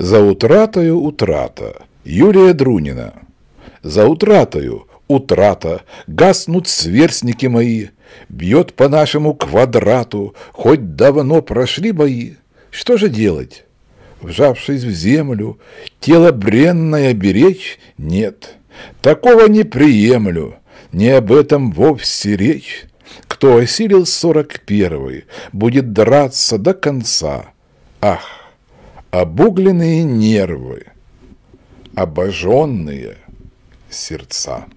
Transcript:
За утратою утрата. Юлия Друнина. За утратою утрата. Гаснут сверстники мои. Бьет по нашему квадрату. Хоть давно прошли бои. Что же делать? Вжавшись в землю, тело бренное беречь нет. Такого не приемлю. Не об этом вовсе речь. Кто осилил сорок первый, будет драться до конца. Ах! обугленные нервы, обожженные сердца.